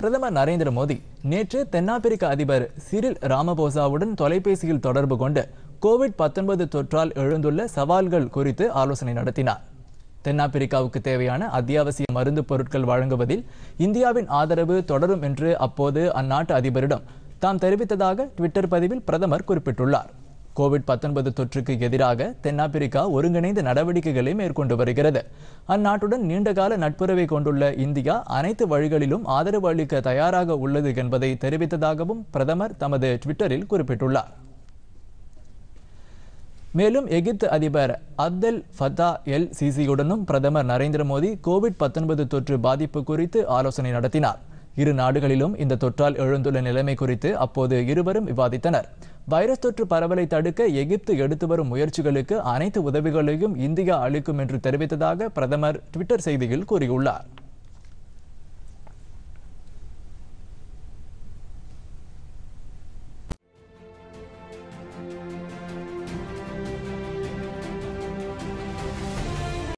பிரதமர் நரேந்திர மோடி நேற்று தென்னாப்பிரிக்க அதிபர் சிரில் ராமபோசாவுடன் தொலைபேசியில் தொடர்பு கொண்டு கோவிட் பத்தொன்பது தொற்றால் எழுந்துள்ள சவால்கள் குறித்து ஆலோசனை நடத்தினார் தென்னாப்பிரிக்காவுக்கு தேவையான அத்தியாவசிய மருந்து பொருட்கள் வழங்குவதில் இந்தியாவின் ஆதரவு தொடரும் என்று அப்போது அந்நாட்டு அதிபரிடம் தாம் தெரிவித்ததாக ட்விட்டர் பதிவில் பிரதமர் குறிப்பிட்டுள்ளார் கோவிட் பத்தொன்பது தொற்றுக்கு எதிராக தென்னாப்பிரிக்கா ஒருங்கிணைந்த நடவடிக்கைகளை மேற்கொண்டு வருகிறது அந்நாட்டுடன் நீண்டகால நட்புறவை கொண்டுள்ள இந்தியா அனைத்து வழிகளிலும் ஆதரவு அளிக்க தயாராக உள்ளது என்பதை தெரிவித்ததாகவும் பிரதமர் தமது ட்விட்டரில் குறிப்பிட்டுள்ளார் மேலும் எகிப்து அதிபர் அப்தல் ஃபத்தா எல் சிசியுடனும் பிரதமர் நரேந்திர மோடி கோவிட் பத்தொன்பது தொற்று பாதிப்பு குறித்து ஆலோசனை நடத்தினார் இரு நாடுகளிலும் இந்த தொற்றால் எழுந்துள்ள நிலைமை குறித்து அப்போது இருவரும் விவாதித்தனர் வைரஸ் தொற்று பரவலை தடுக்க எகிப்து எடுத்து வரும் முயற்சிகளுக்கு அனைத்து உதவிகளையும் இந்தியா அளிக்கும் என்று தெரிவித்ததாக பிரதமர் ட்விட்டர் செய்தியில் கூறியுள்ளார்